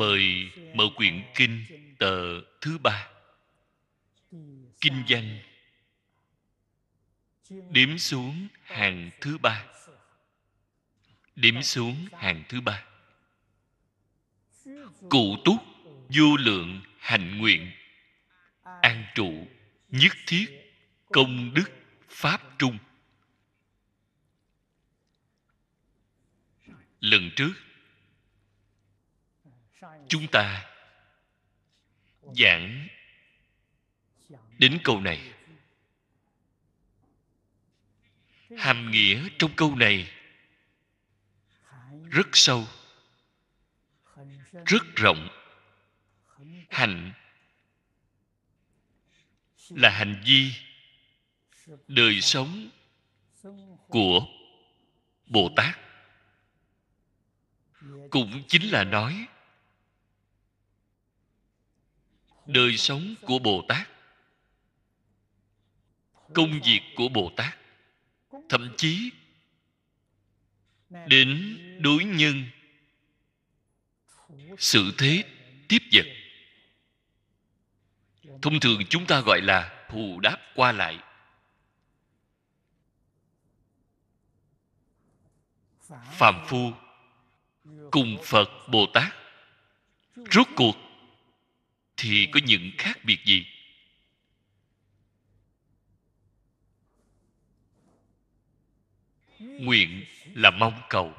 mời mở quyển kinh tờ thứ ba kinh danh điểm xuống hàng thứ ba điểm xuống hàng thứ ba cụ túc vô lượng hạnh nguyện an trụ nhất thiết công đức pháp trung lần trước chúng ta giảng đến câu này hàm nghĩa trong câu này rất sâu rất rộng hạnh là hành vi đời sống của bồ tát cũng chính là nói đời sống của bồ tát công việc của bồ tát thậm chí đến đối nhân sự thế tiếp vật thông thường chúng ta gọi là thù đáp qua lại phàm phu cùng phật bồ tát rốt cuộc thì có những khác biệt gì nguyện là mong cầu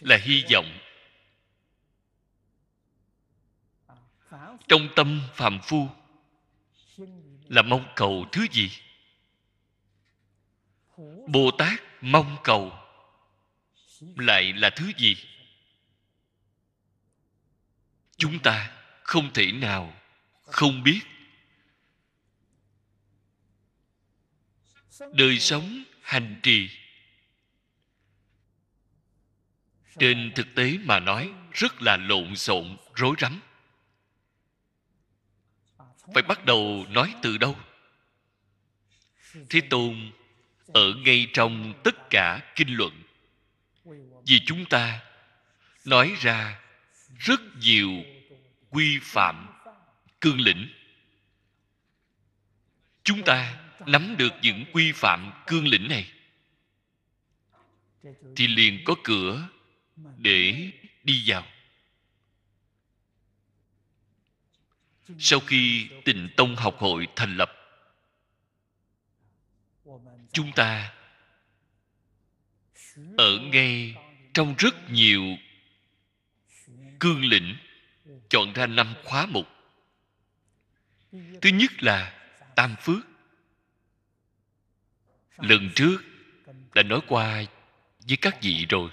là hy vọng trong tâm phàm phu là mong cầu thứ gì bồ tát mong cầu lại là thứ gì chúng ta không thể nào không biết đời sống hành trì trên thực tế mà nói rất là lộn xộn rối rắm phải bắt đầu nói từ đâu thế tôn ở ngay trong tất cả kinh luận vì chúng ta nói ra rất nhiều quy phạm cương lĩnh chúng ta nắm được những quy phạm cương lĩnh này thì liền có cửa để đi vào sau khi tịnh tông học hội thành lập chúng ta ở ngay trong rất nhiều cương lĩnh chọn ra năm khóa mục thứ nhất là tam phước lần trước đã nói qua với các vị rồi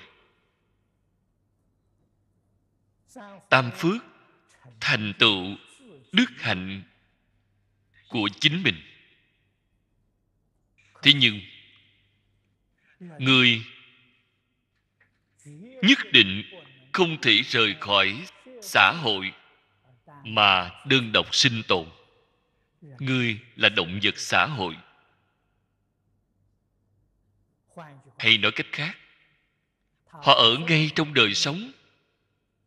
tam phước thành tựu đức hạnh của chính mình thế nhưng người nhất định không thể rời khỏi xã hội mà đơn độc sinh tồn ngươi là động vật xã hội hay nói cách khác họ ở ngay trong đời sống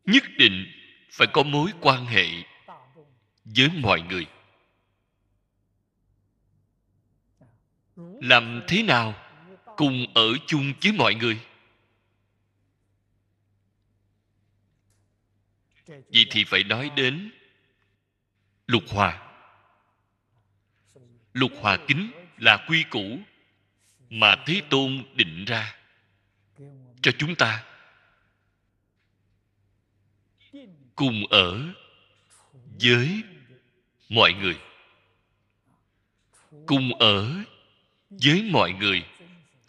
nhất định phải có mối quan hệ với mọi người làm thế nào cùng ở chung với mọi người vậy thì phải nói đến lục hòa lục hòa kính là quy củ mà thế tôn định ra cho chúng ta cùng ở với mọi người cùng ở với mọi người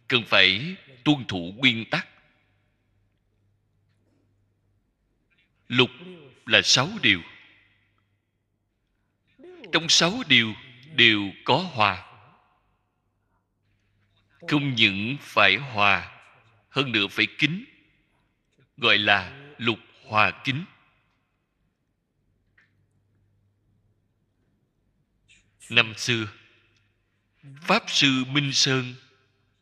cần phải tuân thủ nguyên tắc lục là sáu điều trong sáu điều đều có hòa không những phải hòa hơn nữa phải kính gọi là lục hòa kính năm xưa pháp sư minh sơn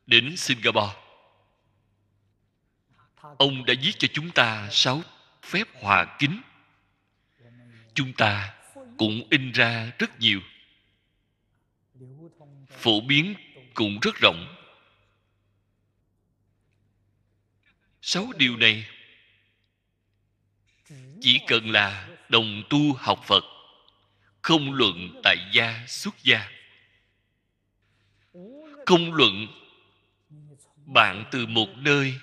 đến singapore ông đã viết cho chúng ta sáu phép hòa kính chúng ta cũng in ra rất nhiều phổ biến cũng rất rộng sáu điều này chỉ cần là đồng tu học phật không luận tại gia xuất gia không luận bạn từ một nơi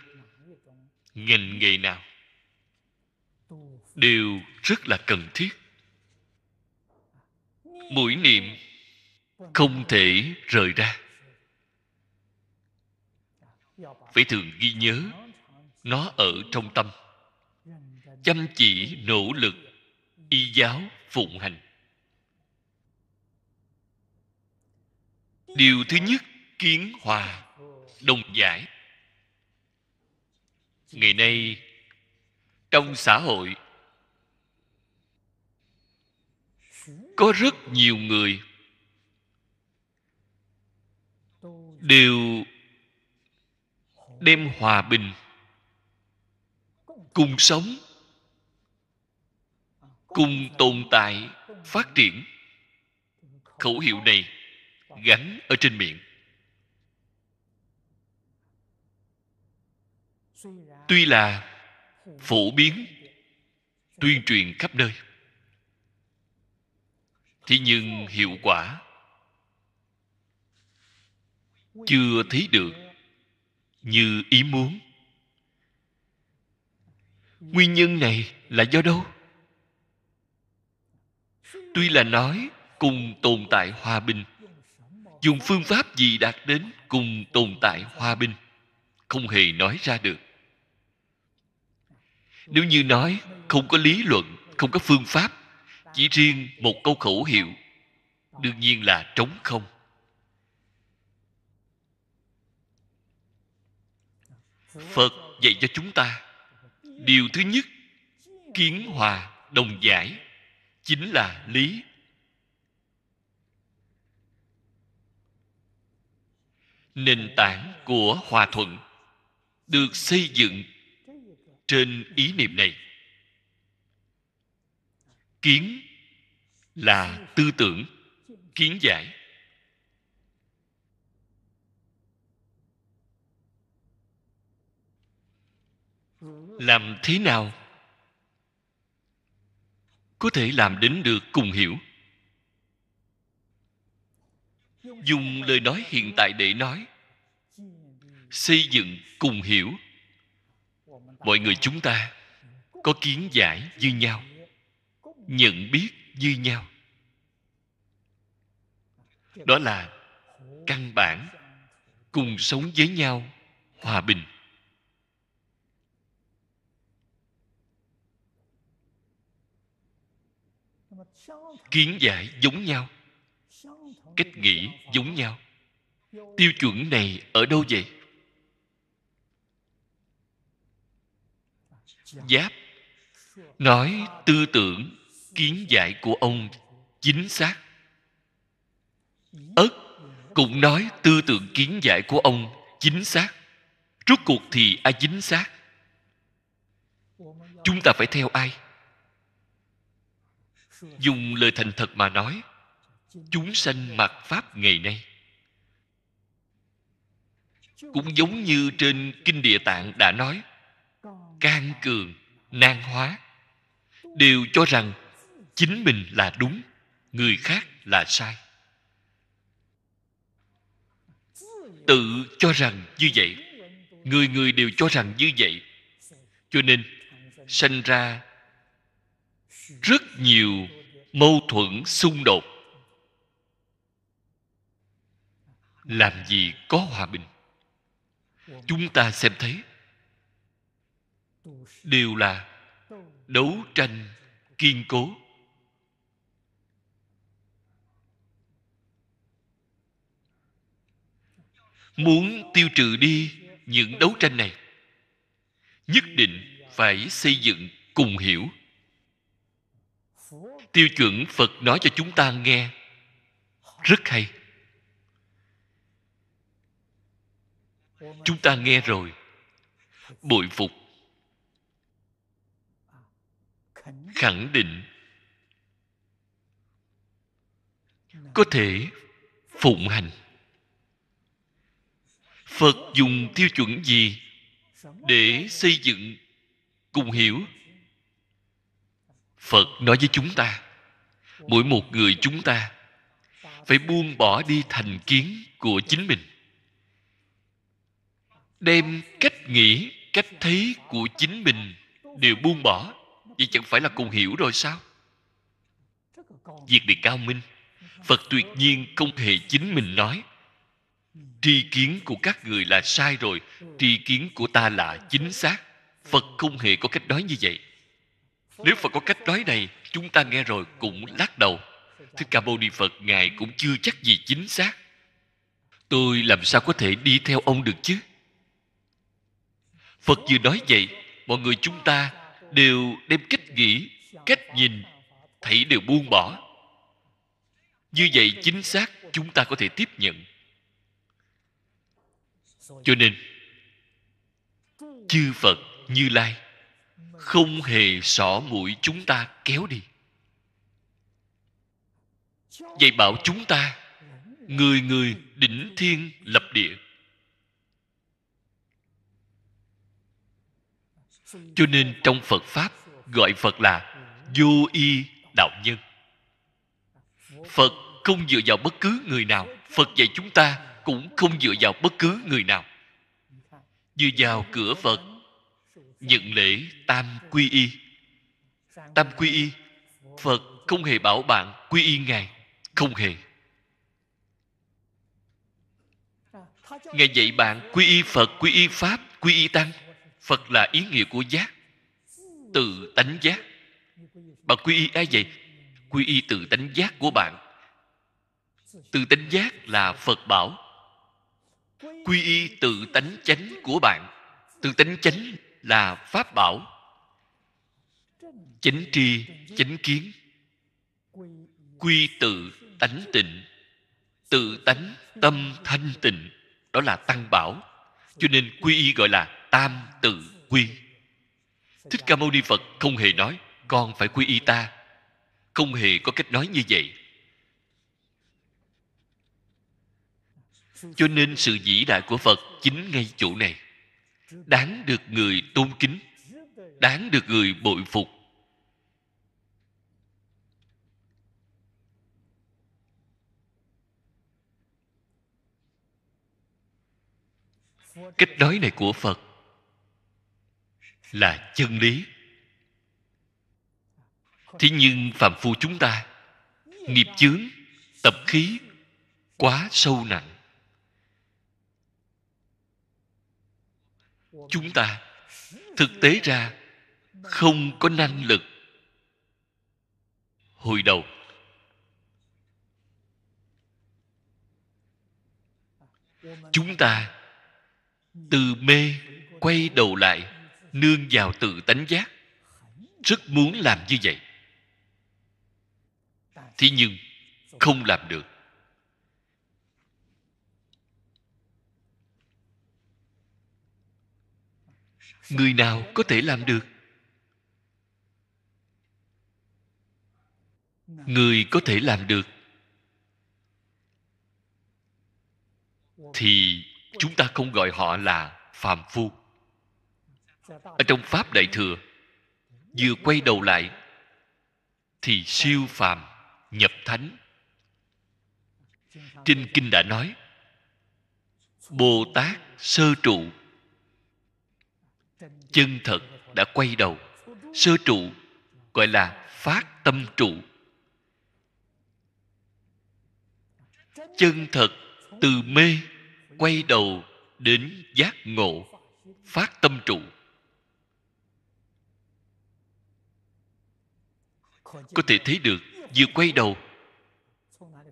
ngành nghề nào đều rất là cần thiết mũi niệm không thể rời ra phải thường ghi nhớ nó ở trong tâm chăm chỉ nỗ lực y giáo phụng hành điều thứ nhất kiến hòa đồng giải ngày nay trong xã hội có rất nhiều người đều đem hòa bình cùng sống cùng tồn tại phát triển khẩu hiệu này gắn ở trên miệng tuy là phổ biến tuyên truyền khắp nơi thế nhưng hiệu quả chưa thấy được như ý muốn nguyên nhân này là do đâu tuy là nói cùng tồn tại hòa bình dùng phương pháp gì đạt đến cùng tồn tại hòa bình không hề nói ra được nếu như nói không có lý luận không có phương pháp chỉ riêng một câu khẩu hiệu đương nhiên là trống không phật dạy cho chúng ta điều thứ nhất kiến hòa đồng giải chính là lý nền tảng của hòa thuận được xây dựng trên ý niệm này kiến là tư tưởng kiến giải làm thế nào có thể làm đến được cùng hiểu dùng lời nói hiện tại để nói xây dựng cùng hiểu mọi người chúng ta có kiến giải như nhau nhận biết như nhau đó là căn bản cùng sống với nhau hòa bình kiến giải giống nhau cách nghĩ giống nhau tiêu chuẩn này ở đâu vậy giáp nói tư tưởng kiến giải của ông chính xác ất cũng nói tư tưởng kiến giải của ông chính xác rốt cuộc thì ai chính xác chúng ta phải theo ai dùng lời thành thật mà nói chúng sanh mặc pháp ngày nay cũng giống như trên kinh địa tạng đã nói can cường nan hóa đều cho rằng chính mình là đúng người khác là sai tự cho rằng như vậy người người đều cho rằng như vậy cho nên sanh ra rất nhiều mâu thuẫn xung đột làm gì có hòa bình chúng ta xem thấy đều là đấu tranh kiên cố muốn tiêu trừ đi những đấu tranh này nhất định phải xây dựng cùng hiểu tiêu chuẩn phật nói cho chúng ta nghe rất hay chúng ta nghe rồi bội phục khẳng định có thể phụng hành phật dùng tiêu chuẩn gì để xây dựng cùng hiểu phật nói với chúng ta mỗi một người chúng ta phải buông bỏ đi thành kiến của chính mình đem cách nghĩ cách thấy của chính mình đều buông bỏ vậy chẳng phải là cùng hiểu rồi sao việc này cao minh phật tuyệt nhiên không hề chính mình nói tri kiến của các người là sai rồi tri kiến của ta là chính xác phật không hề có cách nói như vậy nếu phật có cách nói này chúng ta nghe rồi cũng lắc đầu thích ca mâu ni phật ngài cũng chưa chắc gì chính xác tôi làm sao có thể đi theo ông được chứ phật vừa nói vậy mọi người chúng ta đều đem cách nghĩ cách nhìn thấy đều buông bỏ như vậy chính xác chúng ta có thể tiếp nhận cho nên chư phật như lai không hề xỏ mũi chúng ta kéo đi vậy bảo chúng ta người người đỉnh thiên lập địa cho nên trong phật pháp gọi phật là vô y đạo nhân phật không dựa vào bất cứ người nào phật dạy chúng ta cũng không dựa vào bất cứ người nào dựa vào cửa phật nhận lễ tam quy y tam quy y phật không hề bảo bạn quy y ngài không hề ngài dạy bạn quy y phật quy y pháp quy y tăng phật là ý nghĩa của giác tự tánh giác bạn quy y ai vậy quy y tự tánh giác của bạn tự tánh giác là phật bảo quy y tự tánh chánh của bạn tự tánh chánh là pháp bảo chánh tri chánh kiến quy tự tánh tịnh tự tánh tâm thanh tịnh đó là tăng bảo cho nên quy y gọi là tam tự quy thích ca mâu ni phật không hề nói con phải quy y ta không hề có cách nói như vậy cho nên sự vĩ đại của phật chính ngay chỗ này đáng được người tôn kính đáng được người bội phục cách nói này của phật là chân lý thế nhưng phạm phu chúng ta nghiệp chướng tập khí quá sâu nặng chúng ta thực tế ra không có năng lực hồi đầu chúng ta từ mê quay đầu lại nương vào tự tánh giác rất muốn làm như vậy thế nhưng không làm được người nào có thể làm được người có thể làm được thì chúng ta không gọi họ là phàm phu ở trong pháp đại thừa vừa quay đầu lại thì siêu phàm nhập thánh trên kinh đã nói bồ tát sơ trụ chân thật đã quay đầu sơ trụ gọi là phát tâm trụ chân thật từ mê quay đầu đến giác ngộ phát tâm trụ có thể thấy được vừa quay đầu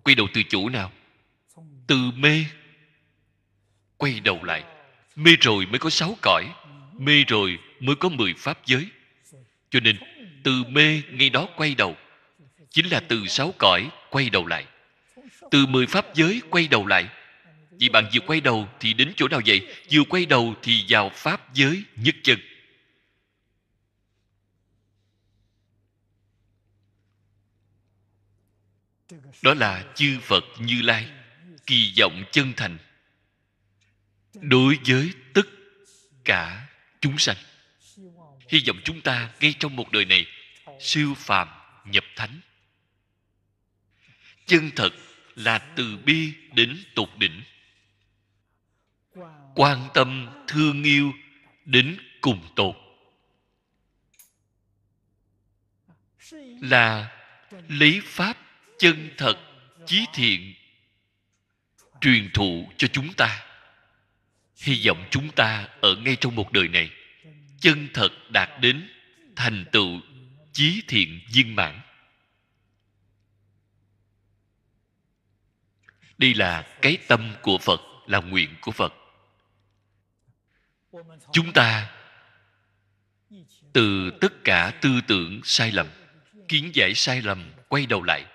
quay đầu từ chủ nào từ mê quay đầu lại mê rồi mới có sáu cõi mê rồi mới có mười pháp giới cho nên từ mê ngay đó quay đầu chính là từ sáu cõi quay đầu lại từ mười pháp giới quay đầu lại vì bạn vừa quay đầu thì đến chỗ nào vậy vừa quay đầu thì vào pháp giới nhất chân đó là chư phật như lai kỳ vọng chân thành đối với tất cả chúng sanh hy vọng chúng ta ngay trong một đời này siêu phàm nhập thánh chân thật là từ bi đến tột đỉnh quan tâm thương yêu đến cùng tột là lấy pháp chân thật chí thiện truyền thụ cho chúng ta hy vọng chúng ta ở ngay trong một đời này chân thật đạt đến thành tựu chí thiện viên mãn đây là cái tâm của phật là nguyện của phật chúng ta từ tất cả tư tưởng sai lầm kiến giải sai lầm quay đầu lại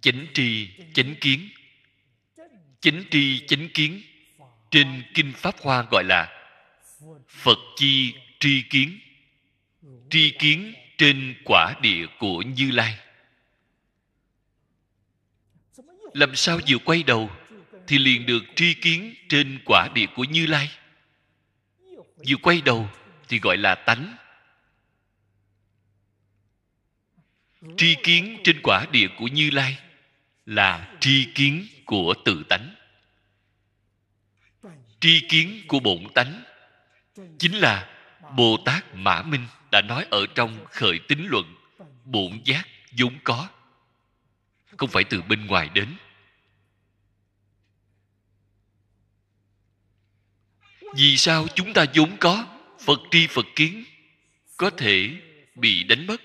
chánh tri chánh kiến chánh tri chánh kiến trên kinh pháp hoa gọi là phật chi tri kiến tri kiến trên quả địa của như lai làm sao vừa quay đầu thì liền được tri kiến trên quả địa của như lai vừa quay đầu thì gọi là tánh tri kiến trên quả địa của như lai là tri kiến của tự tánh tri kiến của bổn tánh chính là bồ tát mã minh đã nói ở trong khởi tín luận bổn giác vốn có không phải từ bên ngoài đến vì sao chúng ta vốn có phật tri phật kiến có thể bị đánh mất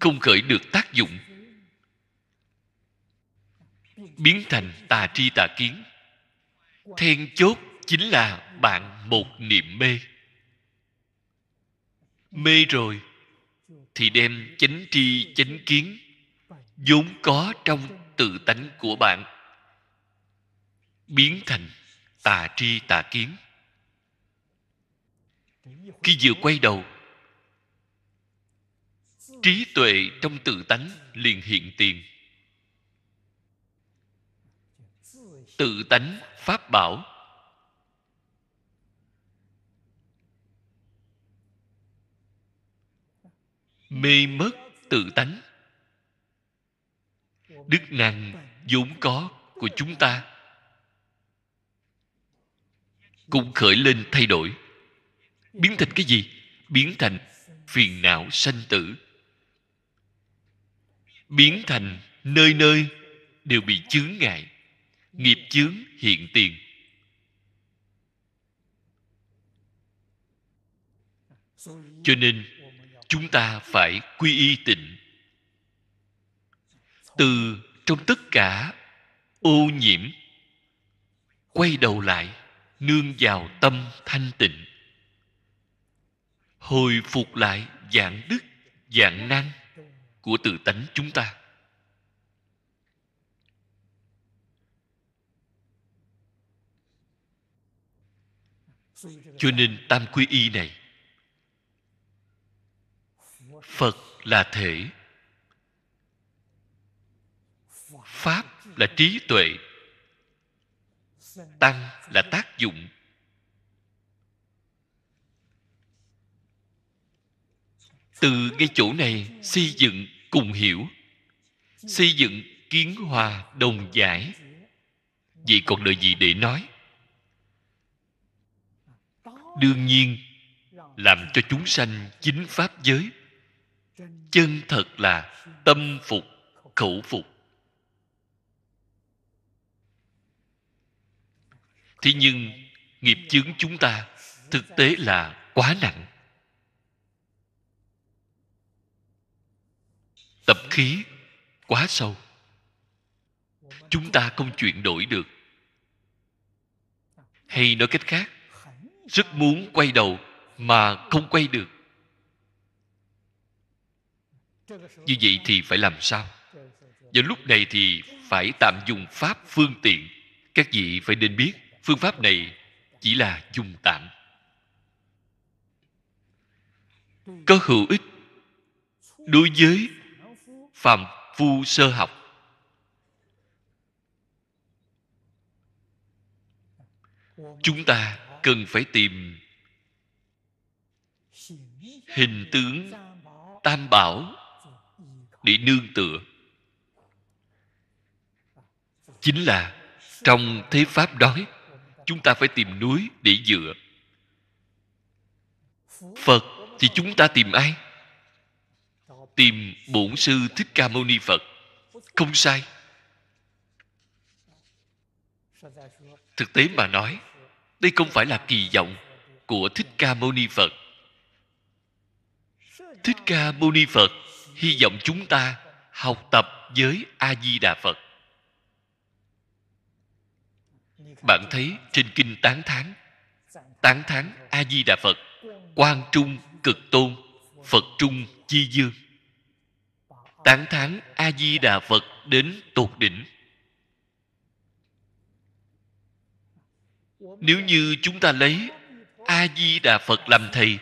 không khởi được tác dụng biến thành tà tri tà kiến then chốt chính là bạn một niệm mê mê rồi thì đem chánh tri chánh kiến vốn có trong tự tánh của bạn biến thành tà tri tà kiến khi vừa quay đầu trí tuệ trong tự tánh liền hiện tiền tự tánh pháp bảo mê mất tự tánh đức năng vốn có của chúng ta cũng khởi lên thay đổi biến thành cái gì biến thành phiền não sanh tử biến thành nơi nơi đều bị chướng ngại nghiệp chướng hiện tiền cho nên chúng ta phải quy y tịnh từ trong tất cả ô nhiễm quay đầu lại nương vào tâm thanh tịnh hồi phục lại dạng đức dạng năng của tự tánh chúng ta cho nên tam quy y này phật là thể pháp là trí tuệ tăng là tác dụng từ ngay chỗ này xây dựng cùng hiểu xây dựng kiến hòa đồng giải vậy còn lời gì để nói đương nhiên làm cho chúng sanh chính pháp giới chân thật là tâm phục khẩu phục thế nhưng nghiệp chướng chúng ta thực tế là quá nặng tập khí quá sâu chúng ta không chuyển đổi được hay nói cách khác rất muốn quay đầu mà không quay được như vậy thì phải làm sao và lúc này thì phải tạm dùng pháp phương tiện các vị phải nên biết phương pháp này chỉ là dùng tạm có hữu ích đối với phạm phu sơ học chúng ta cần phải tìm hình tướng tam bảo để nương tựa chính là trong thế pháp đói chúng ta phải tìm núi để dựa phật thì chúng ta tìm ai tìm bổn sư thích ca mâu ni phật không sai thực tế mà nói đây không phải là kỳ vọng của thích ca mâu ni phật thích ca mâu ni phật hy vọng chúng ta học tập với a di đà phật bạn thấy trên kinh tán thán tán thán a di đà phật quan trung cực tôn phật trung chi dương tán thán a di đà phật đến tột đỉnh nếu như chúng ta lấy a di đà phật làm thầy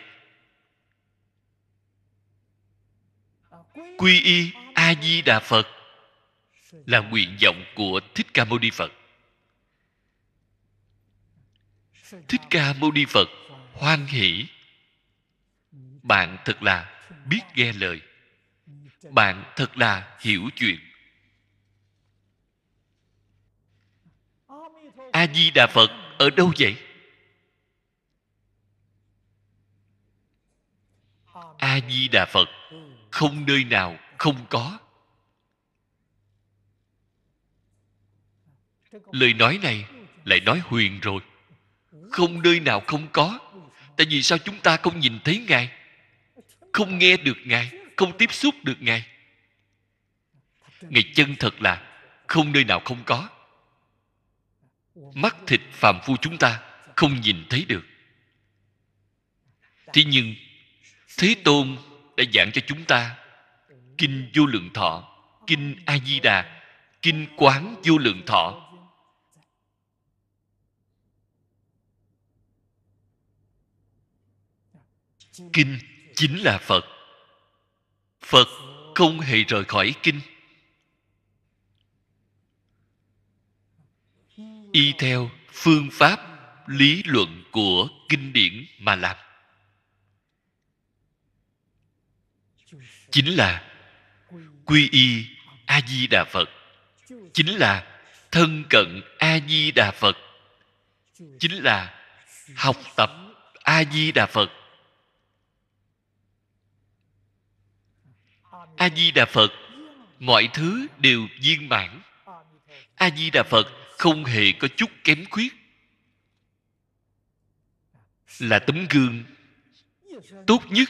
quy y a di đà phật là nguyện vọng của thích ca mâu ni phật thích ca mâu ni phật hoan hỷ bạn thật là biết nghe lời bạn thật là hiểu chuyện a di đà phật ở đâu vậy a di đà phật không nơi nào không có lời nói này lại nói huyền rồi không nơi nào không có tại vì sao chúng ta không nhìn thấy ngài không nghe được ngài không tiếp xúc được ngài ngài chân thật là không nơi nào không có mắt thịt phàm phu chúng ta không nhìn thấy được thế nhưng thế tôn đã giảng cho chúng ta kinh vô lượng thọ kinh a di đà kinh quán vô lượng thọ kinh chính là phật phật không hề rời khỏi kinh y theo phương pháp lý luận của kinh điển mà làm chính là quy y a di đà phật chính là thân cận a di đà phật chính là học tập a di đà phật a di đà phật mọi thứ đều viên mãn a di đà phật không hề có chút kém khuyết là tấm gương tốt nhất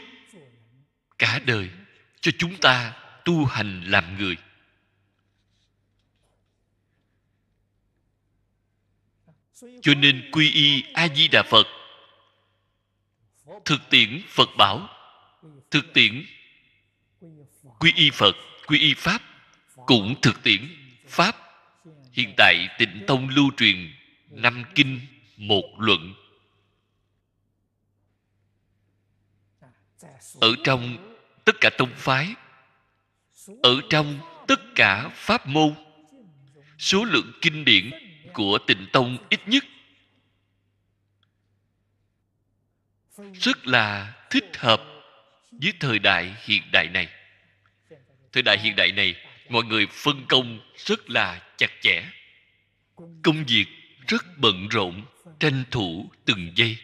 cả đời cho chúng ta tu hành làm người cho nên quy y a di đà phật thực tiễn phật bảo thực tiễn quy y phật quy y pháp cũng thực tiễn pháp hiện tại tịnh tông lưu truyền năm kinh một luận ở trong tất cả tông phái ở trong tất cả pháp môn số lượng kinh điển của tịnh tông ít nhất rất là thích hợp với thời đại hiện đại này thời đại hiện đại này mọi người phân công rất là chặt chẽ công việc rất bận rộn tranh thủ từng giây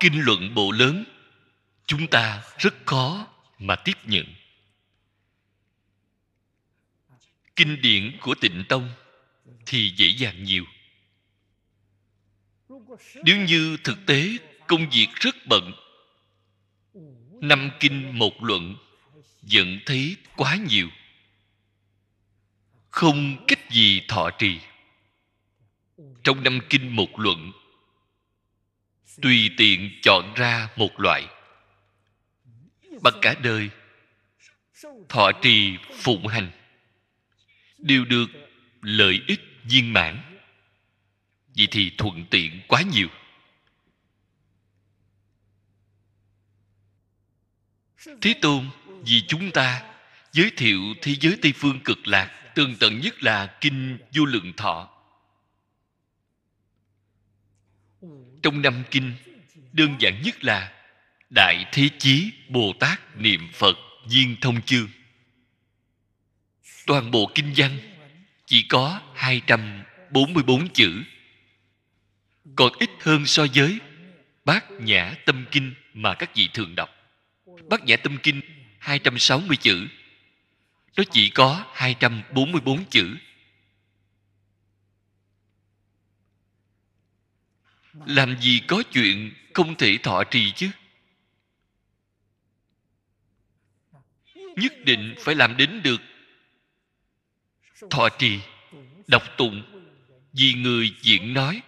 kinh luận bộ lớn chúng ta rất khó mà tiếp nhận kinh điển của tịnh tông thì dễ dàng nhiều nếu như thực tế công việc rất bận năm kinh một luận vẫn thấy quá nhiều không cách gì thọ trì trong năm kinh một luận tùy tiện chọn ra một loại bằng cả đời thọ trì phụng hành đều được lợi ích viên mãn vậy thì thuận tiện quá nhiều thế tôn vì chúng ta giới thiệu thế giới tây phương cực lạc tương tận nhất là kinh vô lượng thọ trong năm kinh đơn giản nhất là đại thế chí bồ tát niệm phật viên thông chương toàn bộ kinh văn chỉ có 244 chữ còn ít hơn so với bát nhã tâm kinh mà các vị thường đọc bát nhã tâm kinh 260 chữ nó chỉ có 244 chữ làm gì có chuyện không thể thọ trì chứ nhất định phải làm đến được thọ trì đọc tụng vì người diễn nói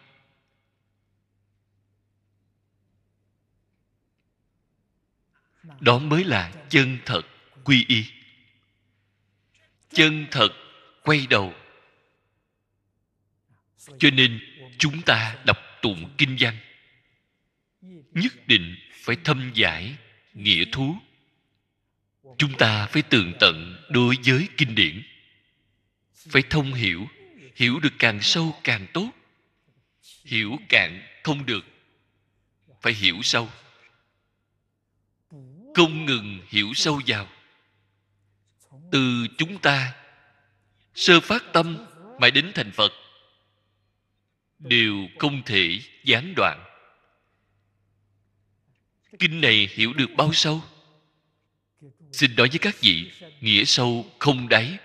đó mới là chân thật quy y chân thật quay đầu cho nên chúng ta đọc tụng kinh văn nhất định phải thâm giải nghĩa thú chúng ta phải tường tận đối với kinh điển phải thông hiểu hiểu được càng sâu càng tốt hiểu càng không được phải hiểu sâu không ngừng hiểu sâu vào từ chúng ta sơ phát tâm mãi đến thành phật đều không thể gián đoạn kinh này hiểu được bao sâu xin nói với các vị nghĩa sâu không đáy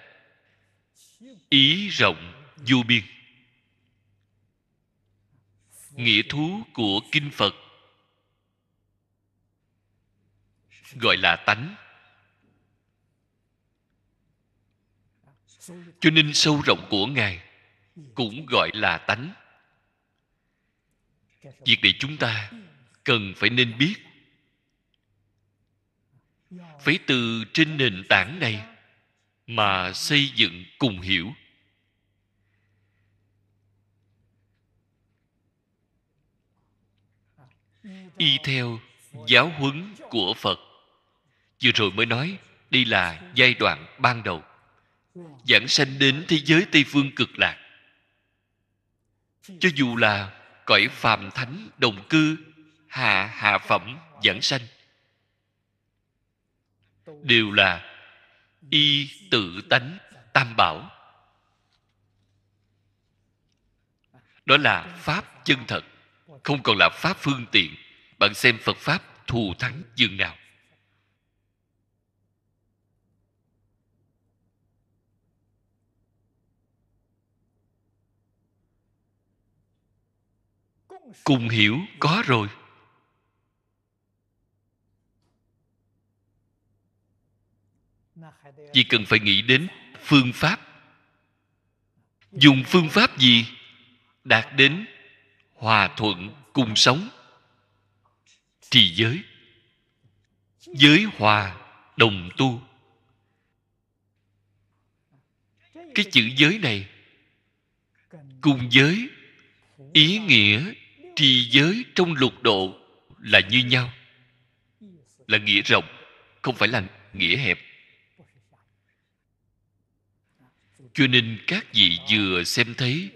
ý rộng vô biên nghĩa thú của kinh phật gọi là tánh cho nên sâu rộng của ngài cũng gọi là tánh việc này chúng ta cần phải nên biết phải từ trên nền tảng này mà xây dựng cùng hiểu y theo giáo huấn của phật vừa rồi mới nói đây là giai đoạn ban đầu giảng sanh đến thế giới tây phương cực lạc cho dù là cõi phàm thánh đồng cư hạ hạ phẩm giảng sanh đều là y tự tánh tam bảo đó là pháp chân thật không còn là pháp phương tiện bạn xem phật pháp thù thắng dường nào cùng hiểu có rồi chỉ cần phải nghĩ đến phương pháp dùng phương pháp gì đạt đến hòa thuận cùng sống trì giới giới hòa đồng tu cái chữ giới này cùng giới ý nghĩa trì giới trong lục độ là như nhau là nghĩa rộng không phải là nghĩa hẹp cho nên các vị vừa xem thấy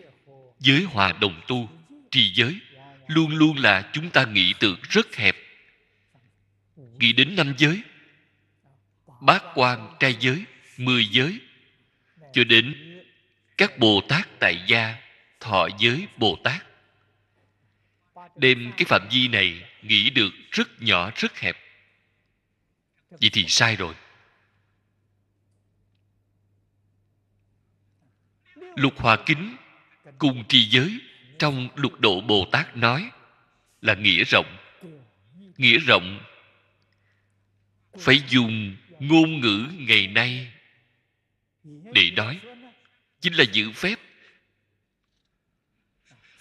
giới hòa đồng tu trì giới luôn luôn là chúng ta nghĩ tượng rất hẹp nghĩ đến năm giới bát quan trai giới mười giới cho đến các bồ tát tại gia thọ giới bồ tát đem cái phạm vi này nghĩ được rất nhỏ rất hẹp vậy thì sai rồi lục hòa kính cùng trì giới trong lục độ bồ tát nói là nghĩa rộng nghĩa rộng phải dùng ngôn ngữ ngày nay để nói chính là giữ phép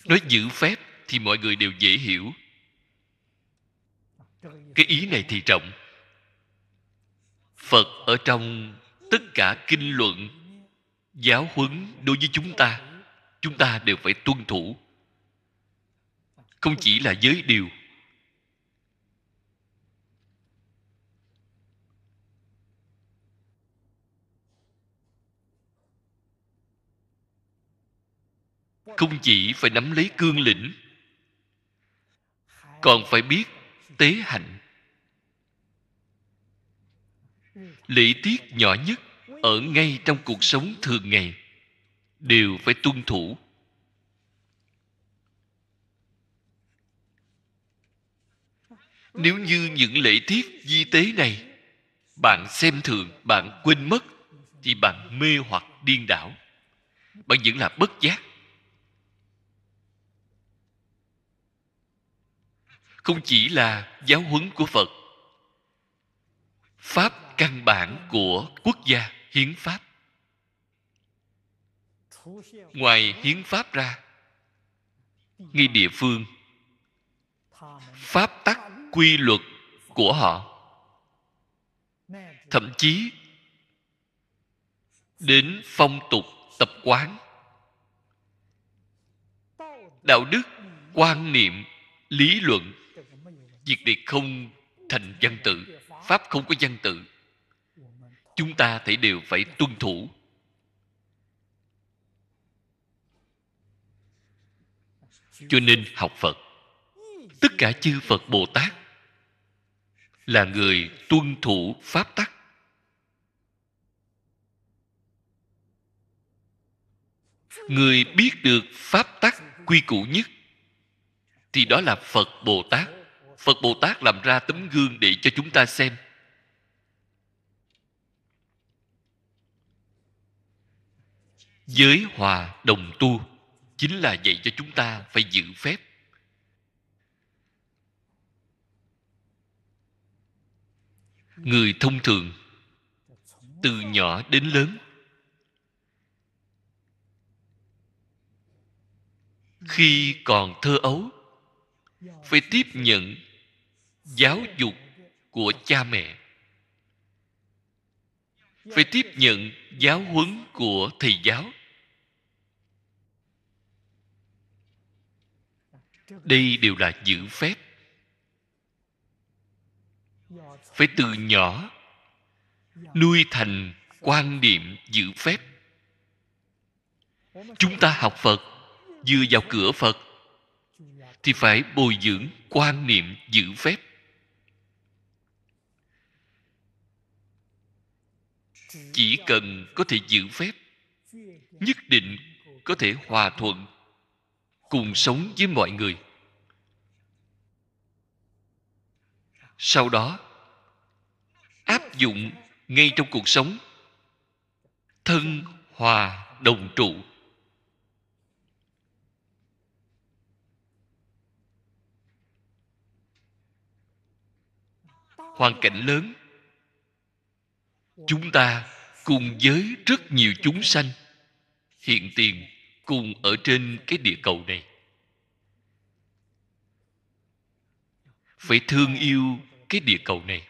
nói giữ phép thì mọi người đều dễ hiểu cái ý này thì rộng phật ở trong tất cả kinh luận giáo huấn đối với chúng ta chúng ta đều phải tuân thủ không chỉ là giới điều không chỉ phải nắm lấy cương lĩnh còn phải biết tế hạnh lễ tiết nhỏ nhất ở ngay trong cuộc sống thường ngày đều phải tuân thủ nếu như những lễ tiết di tế này bạn xem thường bạn quên mất thì bạn mê hoặc điên đảo bạn vẫn là bất giác không chỉ là giáo huấn của phật pháp căn bản của quốc gia hiến pháp ngoài hiến pháp ra ngay địa phương pháp tắc quy luật của họ thậm chí đến phong tục tập quán đạo đức quan niệm lý luận việc này không thành văn tự pháp không có văn tự chúng ta thể đều phải tuân thủ cho nên học phật tất cả chư phật bồ tát là người tuân thủ pháp tắc người biết được pháp tắc quy củ nhất thì đó là phật bồ tát phật bồ tát làm ra tấm gương để cho chúng ta xem giới hòa đồng tu chính là dạy cho chúng ta phải giữ phép người thông thường từ nhỏ đến lớn khi còn thơ ấu phải tiếp nhận giáo dục của cha mẹ phải tiếp nhận giáo huấn của thầy giáo đây đều là giữ phép phải từ nhỏ nuôi thành quan niệm giữ phép chúng ta học phật vừa vào cửa phật thì phải bồi dưỡng quan niệm giữ phép chỉ cần có thể giữ phép nhất định có thể hòa thuận cùng sống với mọi người sau đó áp dụng ngay trong cuộc sống thân hòa đồng trụ hoàn cảnh lớn chúng ta cùng với rất nhiều chúng sanh hiện tiền cùng ở trên cái địa cầu này phải thương yêu cái địa cầu này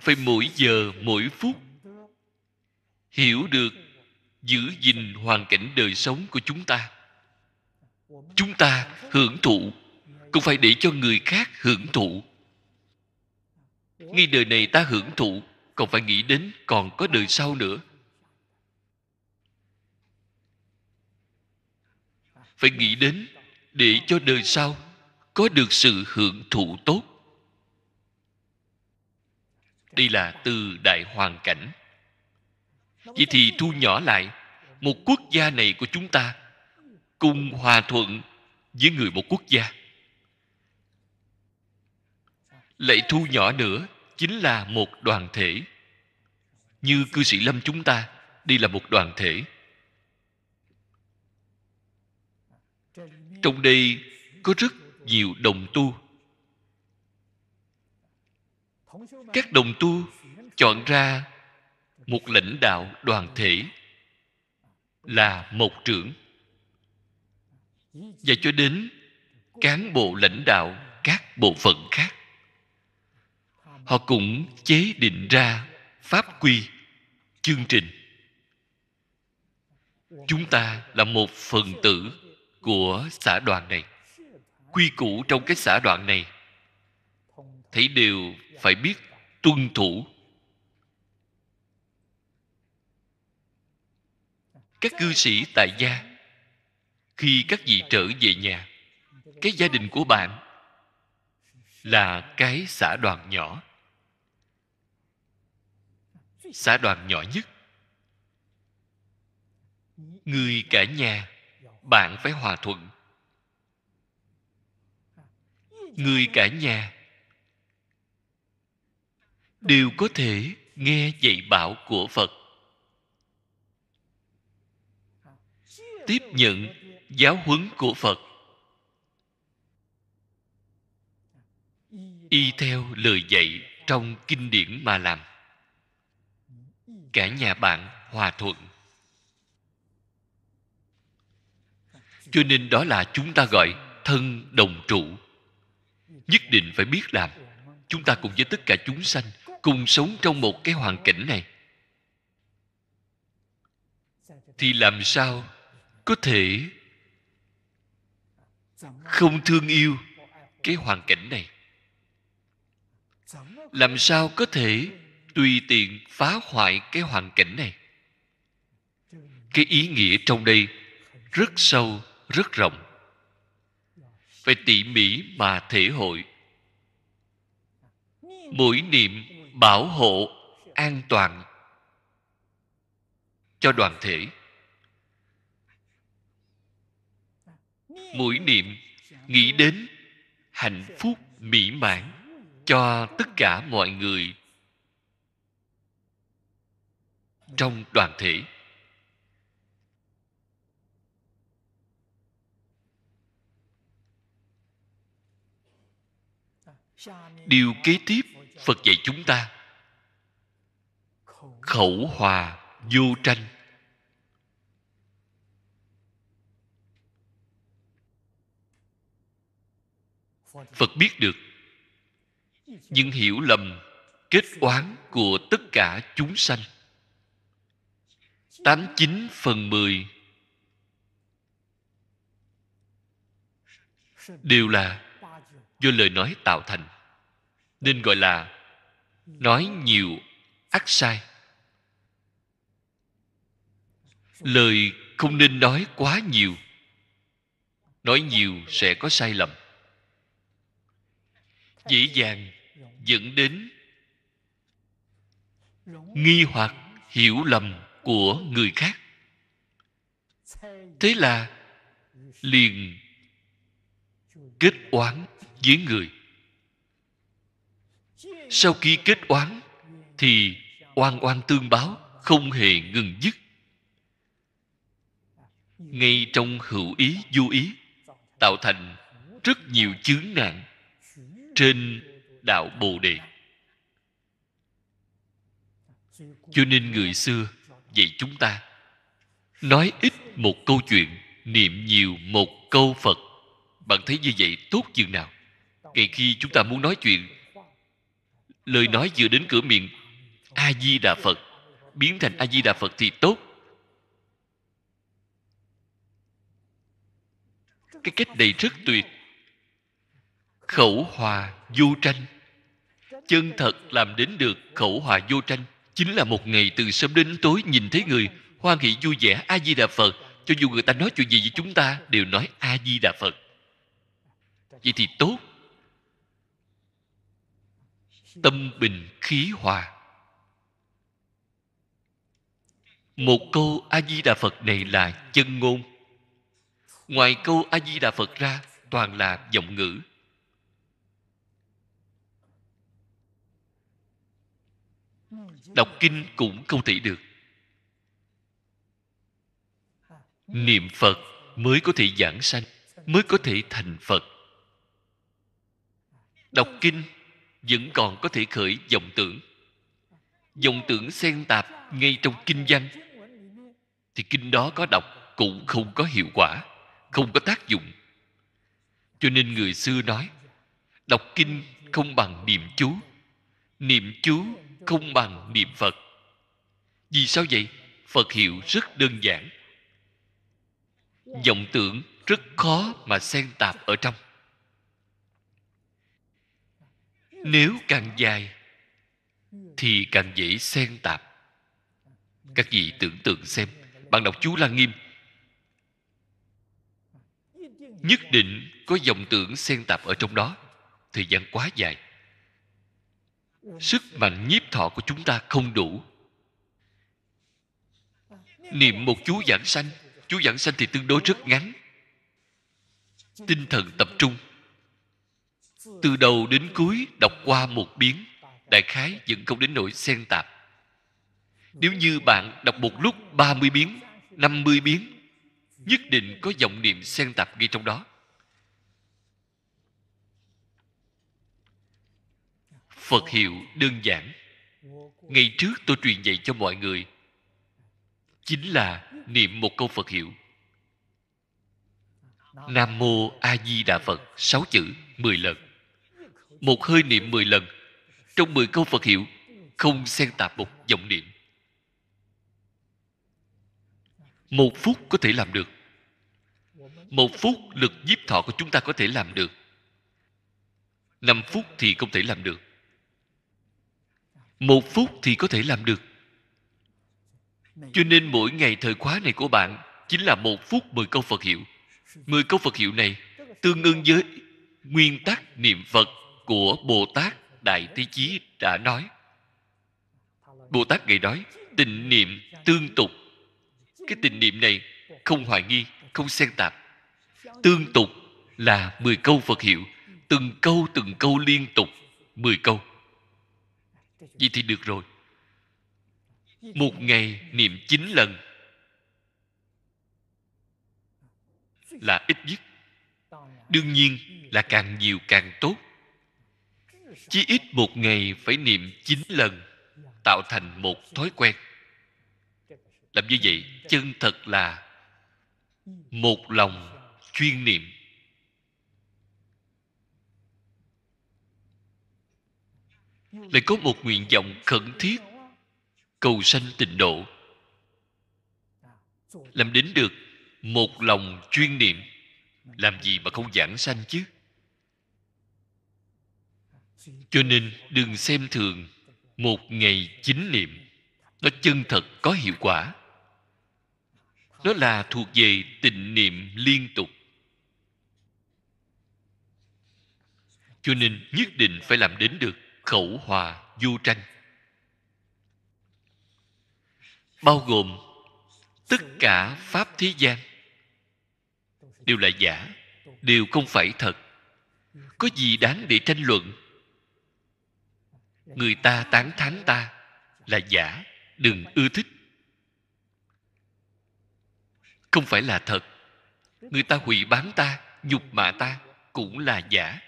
phải mỗi giờ mỗi phút hiểu được giữ gìn hoàn cảnh đời sống của chúng ta chúng ta hưởng thụ cũng phải để cho người khác hưởng thụ ngay đời này ta hưởng thụ còn phải nghĩ đến còn có đời sau nữa phải nghĩ đến để cho đời sau có được sự hưởng thụ tốt đây là từ đại hoàn cảnh vậy thì thu nhỏ lại một quốc gia này của chúng ta cùng hòa thuận với người một quốc gia lại thu nhỏ nữa chính là một đoàn thể như cư sĩ lâm chúng ta đi là một đoàn thể trong đây có rất nhiều đồng tu các đồng tu chọn ra một lãnh đạo đoàn thể là một trưởng và cho đến cán bộ lãnh đạo các bộ phận khác họ cũng chế định ra pháp quy chương trình chúng ta là một phần tử của xã đoàn này quy củ trong cái xã đoàn này thấy đều phải biết tuân thủ các cư sĩ tại gia khi các vị trở về nhà cái gia đình của bạn là cái xã đoàn nhỏ xã đoàn nhỏ nhất người cả nhà bạn phải hòa thuận người cả nhà đều có thể nghe dạy bảo của phật tiếp nhận giáo huấn của phật y theo lời dạy trong kinh điển mà làm cả nhà bạn hòa thuận cho nên đó là chúng ta gọi thân đồng trụ nhất định phải biết làm chúng ta cùng với tất cả chúng sanh cùng sống trong một cái hoàn cảnh này thì làm sao có thể không thương yêu cái hoàn cảnh này làm sao có thể tùy tiện phá hoại cái hoàn cảnh này cái ý nghĩa trong đây rất sâu rất rộng phải tỉ mỉ mà thể hội mỗi niệm bảo hộ an toàn cho đoàn thể mỗi niệm nghĩ đến hạnh phúc mỹ mãn cho tất cả mọi người trong đoàn thể điều kế tiếp phật dạy chúng ta khẩu hòa vô tranh phật biết được nhưng hiểu lầm kết oán của tất cả chúng sanh 89 phần 10 đều là do lời nói tạo thành nên gọi là nói nhiều ác sai lời không nên nói quá nhiều nói nhiều sẽ có sai lầm dễ dàng dẫn đến nghi hoặc hiểu lầm của người khác thế là liền kết oán với người sau khi kết oán thì oan oan tương báo không hề ngừng dứt ngay trong hữu ý vô ý tạo thành rất nhiều chướng nạn trên đạo bồ đề cho nên người xưa vậy chúng ta nói ít một câu chuyện niệm nhiều một câu phật bạn thấy như vậy tốt chừng nào ngày khi chúng ta muốn nói chuyện lời nói vừa đến cửa miệng a di đà phật biến thành a di đà phật thì tốt cái cách này rất tuyệt khẩu hòa vô tranh chân thật làm đến được khẩu hòa vô tranh chính là một ngày từ sớm đến tối nhìn thấy người hoan hỷ vui vẻ a di đà phật cho dù người ta nói chuyện gì với chúng ta đều nói a di đà phật vậy thì tốt tâm bình khí hòa một câu a di đà phật này là chân ngôn ngoài câu a di đà phật ra toàn là giọng ngữ đọc kinh cũng không thể được niệm phật mới có thể giảng sanh mới có thể thành phật đọc kinh vẫn còn có thể khởi vọng tưởng vọng tưởng xen tạp ngay trong kinh văn thì kinh đó có đọc cũng không có hiệu quả không có tác dụng cho nên người xưa nói đọc kinh không bằng niệm chú niệm chú không bằng niệm phật vì sao vậy phật hiệu rất đơn giản vọng tưởng rất khó mà xen tạp ở trong nếu càng dài thì càng dễ xen tạp các vị tưởng tượng xem bạn đọc chú lăng nghiêm nhất định có dòng tưởng xen tạp ở trong đó thời gian quá dài sức mạnh nhiếp thọ của chúng ta không đủ niệm một chú giảng sanh chú giảng sanh thì tương đối rất ngắn tinh thần tập trung từ đầu đến cuối đọc qua một biến đại khái vẫn không đến nỗi xen tạp nếu như bạn đọc một lúc 30 biến 50 biến nhất định có dòng niệm xen tạp ghi trong đó phật hiệu đơn giản ngày trước tôi truyền dạy cho mọi người chính là niệm một câu phật hiệu nam mô a di đà phật sáu chữ mười lần một hơi niệm mười lần trong mười câu phật hiệu không xen tạp một giọng niệm một phút có thể làm được một phút lực nhiếp thọ của chúng ta có thể làm được năm phút thì không thể làm được một phút thì có thể làm được cho nên mỗi ngày thời khóa này của bạn chính là một phút mười câu phật hiệu mười câu phật hiệu này tương ứng với nguyên tắc niệm phật của bồ tát đại thế chí đã nói bồ tát ngày nói tình niệm tương tục cái tình niệm này không hoài nghi không xen tạp tương tục là mười câu Phật hiệu từng câu từng câu liên tục mười câu vậy thì được rồi một ngày niệm chín lần là ít nhất đương nhiên là càng nhiều càng tốt chỉ ít một ngày phải niệm chín lần tạo thành một thói quen làm như vậy chân thật là một lòng chuyên niệm lại có một nguyện vọng khẩn thiết cầu sanh tịnh độ làm đến được một lòng chuyên niệm làm gì mà không giảng sanh chứ cho nên đừng xem thường một ngày chính niệm nó chân thật có hiệu quả nó là thuộc về tịnh niệm liên tục cho nên nhất định phải làm đến được khẩu hòa du tranh bao gồm tất cả pháp thế gian đều là giả đều không phải thật có gì đáng để tranh luận người ta tán thán ta là giả đừng ưa thích không phải là thật người ta hủy bán ta nhục mạ ta cũng là giả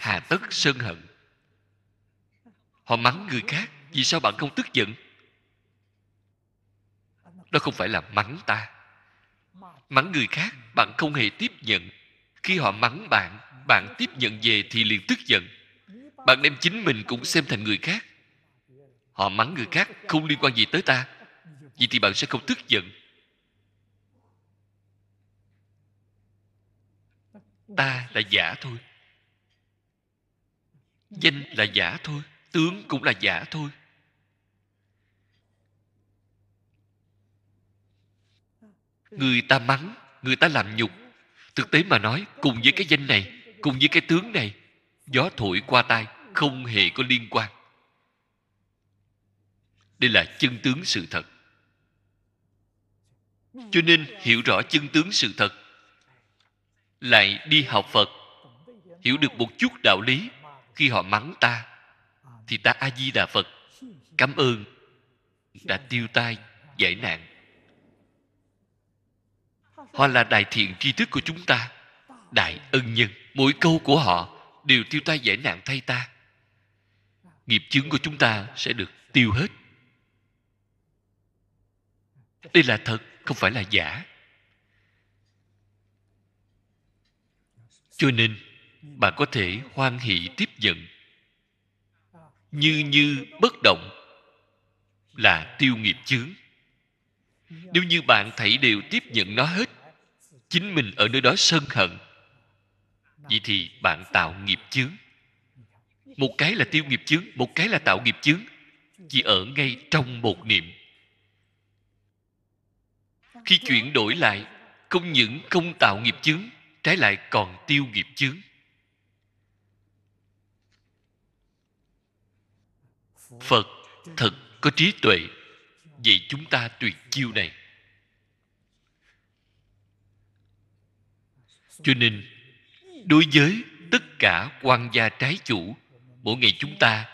hà tất sơn hận họ mắng người khác vì sao bạn không tức giận đó không phải là mắng ta mắng người khác bạn không hề tiếp nhận khi họ mắng bạn bạn tiếp nhận về thì liền tức giận bạn đem chính mình cũng xem thành người khác họ mắng người khác không liên quan gì tới ta vậy thì bạn sẽ không tức giận ta là giả thôi danh là giả thôi tướng cũng là giả thôi người ta mắng người ta làm nhục thực tế mà nói cùng với cái danh này cùng với cái tướng này gió thổi qua tai không hề có liên quan đây là chân tướng sự thật cho nên hiểu rõ chân tướng sự thật lại đi học phật hiểu được một chút đạo lý khi họ mắng ta thì ta a di đà phật cảm ơn đã tiêu tai giải nạn họ là đại thiện tri thức của chúng ta đại ân nhân mỗi câu của họ đều tiêu tai giải nạn thay ta nghiệp chướng của chúng ta sẽ được tiêu hết đây là thật không phải là giả cho nên bạn có thể hoan hỷ tiếp nhận như như bất động là tiêu nghiệp chướng nếu như bạn thấy đều tiếp nhận nó hết chính mình ở nơi đó sân hận vậy thì bạn tạo nghiệp chướng một cái là tiêu nghiệp chướng một cái là tạo nghiệp chướng chỉ ở ngay trong một niệm khi chuyển đổi lại không những không tạo nghiệp chướng trái lại còn tiêu nghiệp chướng phật thật có trí tuệ vậy chúng ta tuyệt chiêu này cho nên đối với tất cả quan gia trái chủ mỗi ngày chúng ta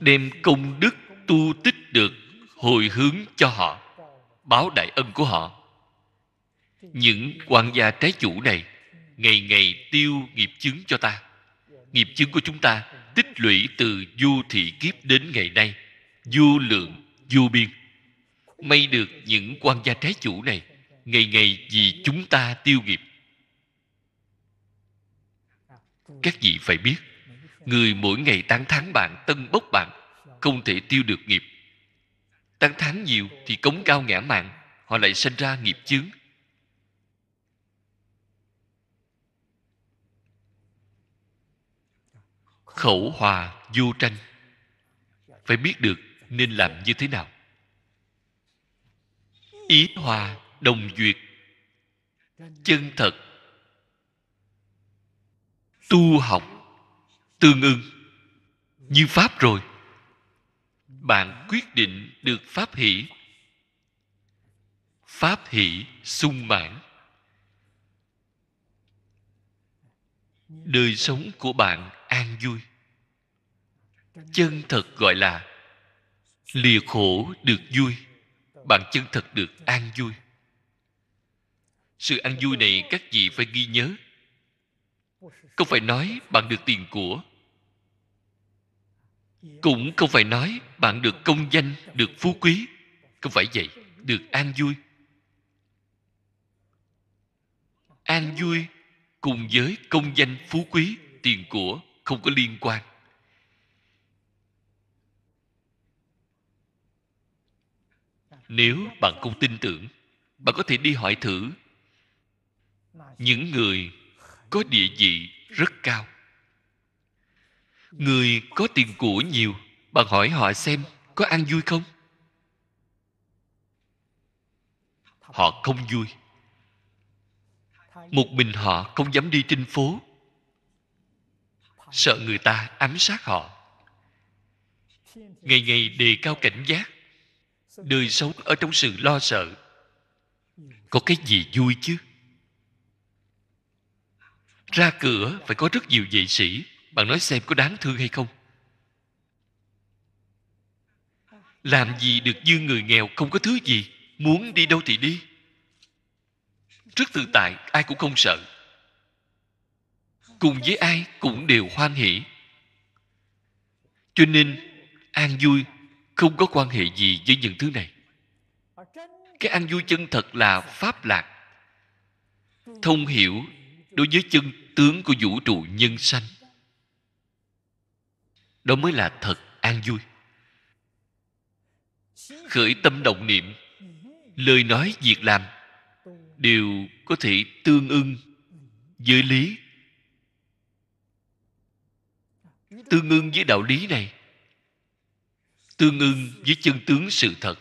đem công đức tu tích được hồi hướng cho họ báo đại ân của họ những quan gia trái chủ này ngày ngày tiêu nghiệp chứng cho ta nghiệp chứng của chúng ta tích lũy từ du thị kiếp đến ngày nay du lượng du biên may được những quan gia trái chủ này ngày ngày vì chúng ta tiêu nghiệp các vị phải biết người mỗi ngày tán thán bạn tân bốc bạn không thể tiêu được nghiệp tán thán nhiều thì cống cao ngã mạng họ lại sinh ra nghiệp chướng khẩu hòa du tranh phải biết được nên làm như thế nào ý hòa đồng duyệt chân thật tu học tương ưng như pháp rồi bạn quyết định được pháp hỷ pháp hỷ sung mãn đời sống của bạn an vui chân thật gọi là lìa khổ được vui bạn chân thật được an vui sự an vui này các vị phải ghi nhớ không phải nói bạn được tiền của cũng không phải nói bạn được công danh được phú quý không phải vậy được an vui an vui cùng với công danh phú quý tiền của không có liên quan nếu bạn không tin tưởng bạn có thể đi hỏi thử những người có địa vị rất cao người có tiền của nhiều bạn hỏi họ xem có ăn vui không họ không vui một mình họ không dám đi trên phố sợ người ta ám sát họ ngày ngày đề cao cảnh giác đời sống ở trong sự lo sợ có cái gì vui chứ ra cửa phải có rất nhiều vệ sĩ bạn nói xem có đáng thương hay không làm gì được như người nghèo không có thứ gì muốn đi đâu thì đi rất tự tại ai cũng không sợ cùng với ai cũng đều hoan hỷ cho nên an vui không có quan hệ gì với những thứ này cái an vui chân thật là pháp lạc thông hiểu đối với chân tướng của vũ trụ nhân sanh đó mới là thật an vui khởi tâm động niệm lời nói việc làm đều có thể tương ưng với lý tương ưng với đạo lý này tương ưng với chân tướng sự thật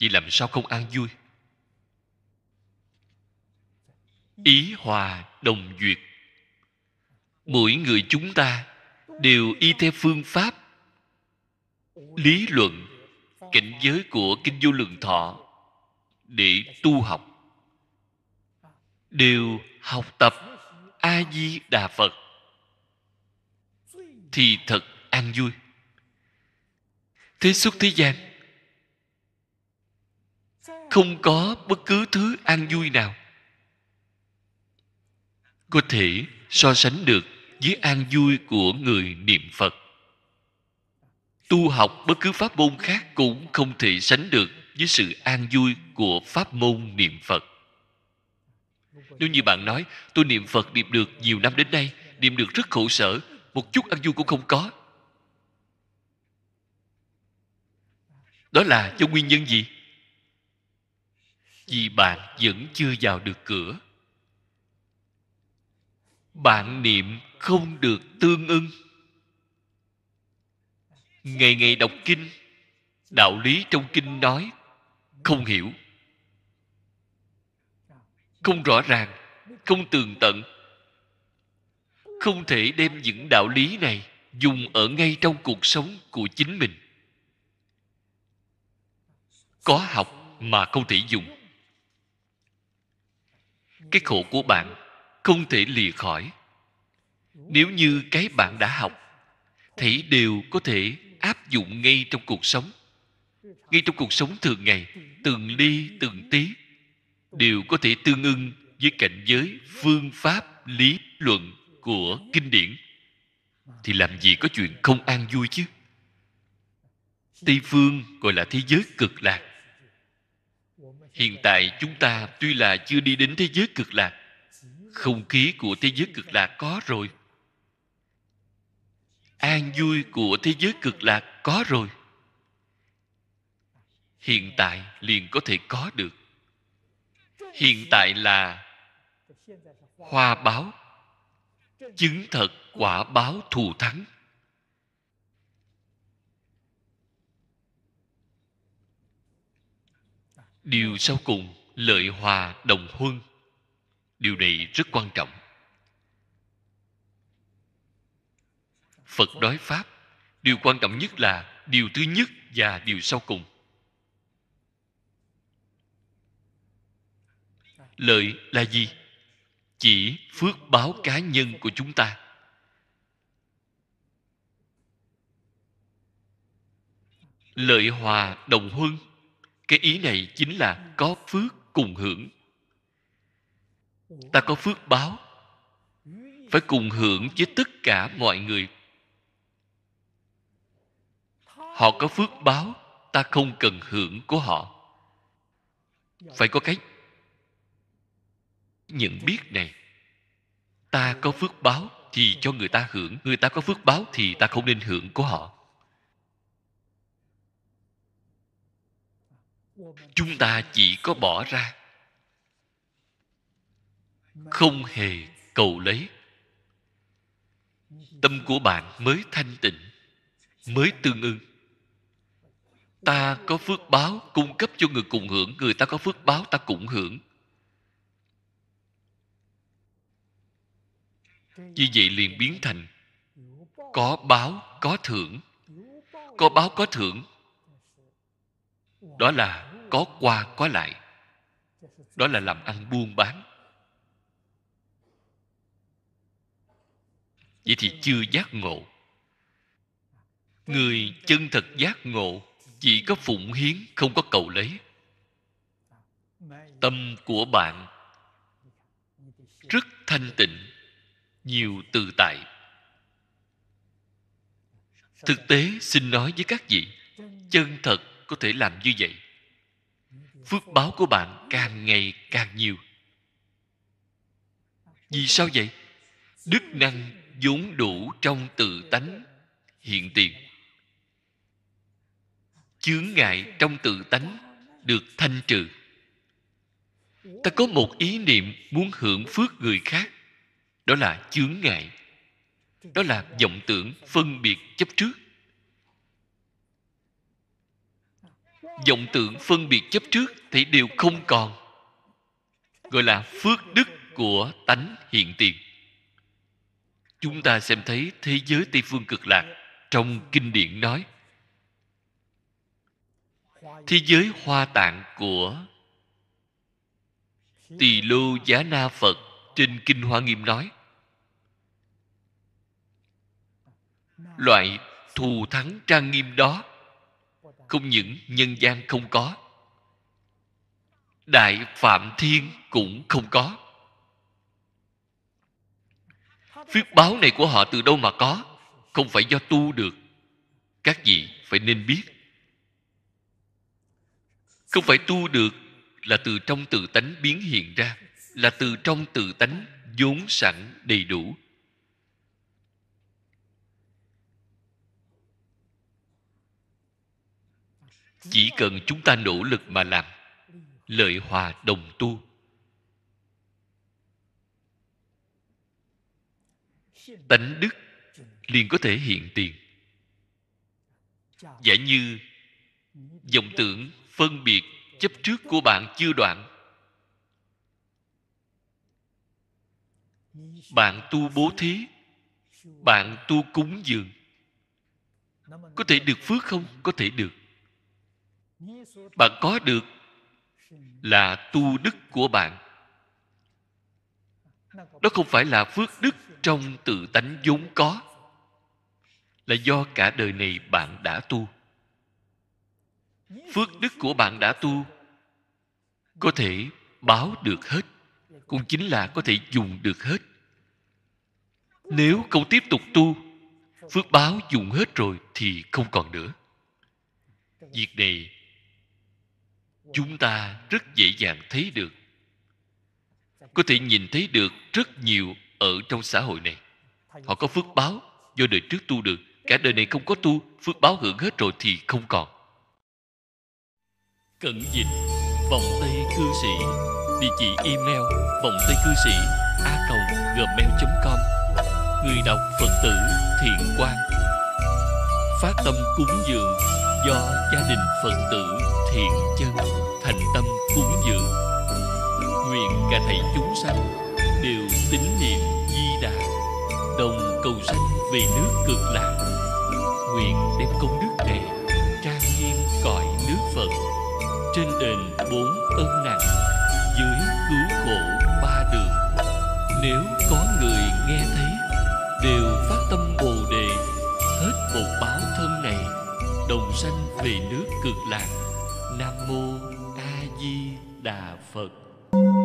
vậy làm sao không an vui ý hòa đồng duyệt mỗi người chúng ta đều y theo phương pháp lý luận cảnh giới của kinh vô lượng thọ để tu học đều học tập a di đà phật thì thật an vui thế suốt thế gian không có bất cứ thứ an vui nào có thể so sánh được với an vui của người niệm phật tu học bất cứ pháp môn khác cũng không thể sánh được với sự an vui của pháp môn niệm phật nếu như bạn nói tôi niệm phật niệm được nhiều năm đến nay niệm được rất khổ sở một chút ăn vui cũng không có đó là do nguyên nhân gì vì bạn vẫn chưa vào được cửa bạn niệm không được tương ưng ngày ngày đọc kinh đạo lý trong kinh nói không hiểu không rõ ràng không tường tận không thể đem những đạo lý này dùng ở ngay trong cuộc sống của chính mình có học mà không thể dùng cái khổ của bạn không thể lìa khỏi nếu như cái bạn đã học thì đều có thể áp dụng ngay trong cuộc sống ngay trong cuộc sống thường ngày từng ly từng tí đều có thể tương ưng với cảnh giới phương pháp lý luận của kinh điển thì làm gì có chuyện không an vui chứ tây phương gọi là thế giới cực lạc hiện tại chúng ta tuy là chưa đi đến thế giới cực lạc không khí của thế giới cực lạc có rồi an vui của thế giới cực lạc có rồi hiện tại liền có thể có được hiện tại là hoa báo chứng thật quả báo thù thắng điều sau cùng lợi hòa đồng huân điều này rất quan trọng phật nói pháp điều quan trọng nhất là điều thứ nhất và điều sau cùng lợi là gì chỉ phước báo cá nhân của chúng ta lợi hòa đồng huân cái ý này chính là có phước cùng hưởng ta có phước báo phải cùng hưởng với tất cả mọi người họ có phước báo ta không cần hưởng của họ phải có cái nhận biết này ta có phước báo thì cho người ta hưởng người ta có phước báo thì ta không nên hưởng của họ chúng ta chỉ có bỏ ra không hề cầu lấy tâm của bạn mới thanh tịnh mới tương ưng ta có phước báo cung cấp cho người cùng hưởng người ta có phước báo ta cũng hưởng vì vậy liền biến thành có báo có thưởng có báo có thưởng đó là có qua có lại đó là làm ăn buôn bán vậy thì chưa giác ngộ người chân thật giác ngộ chỉ có phụng hiến không có cầu lấy tâm của bạn rất thanh tịnh nhiều từ tại thực tế xin nói với các vị chân thật có thể làm như vậy phước báo của bạn càng ngày càng nhiều vì sao vậy đức năng vốn đủ trong tự tánh hiện tiền chướng ngại trong tự tánh được thanh trừ ta có một ý niệm muốn hưởng phước người khác đó là chướng ngại đó là vọng tưởng phân biệt chấp trước vọng tưởng phân biệt chấp trước thì đều không còn gọi là phước đức của tánh hiện tiền chúng ta xem thấy thế giới tây phương cực lạc trong kinh điển nói thế giới hoa tạng của tỳ lô giá na phật trên kinh hoa nghiêm nói loại thù thắng trang nghiêm đó không những nhân gian không có đại phạm thiên cũng không có phước báo này của họ từ đâu mà có không phải do tu được các vị phải nên biết không phải tu được là từ trong tự tánh biến hiện ra là từ trong tự tánh vốn sẵn đầy đủ chỉ cần chúng ta nỗ lực mà làm lợi hòa đồng tu tánh đức liền có thể hiện tiền giả như vọng tưởng phân biệt chấp trước của bạn chưa đoạn bạn tu bố thí bạn tu cúng dường có thể được phước không có thể được bạn có được là tu đức của bạn đó không phải là phước đức trong tự tánh vốn có là do cả đời này bạn đã tu phước đức của bạn đã tu có thể báo được hết cũng chính là có thể dùng được hết nếu không tiếp tục tu phước báo dùng hết rồi thì không còn nữa việc này chúng ta rất dễ dàng thấy được có thể nhìn thấy được rất nhiều ở trong xã hội này họ có phước báo do đời trước tu được cả đời này không có tu phước báo hưởng hết rồi thì không còn cận dịch vòng tây cư sĩ địa chỉ email vòng tây cư sĩ a gmail com người đọc phật tử thiện quang phát tâm cúng dường do gia đình phật tử thiện chân thành tâm cúng dường nguyện cả thầy chúng sanh đều tín niệm di đà đồng cầu sanh về nước cực lạc nguyện đem công đức này trang nghiêm cõi nước phật trên đền bốn ơn nặng dưới cứu khổ ba đường nếu có người nghe thấy đều phát tâm bồ đề hết một báo thân này đồng sanh về nước cực lạc mô a di đà phật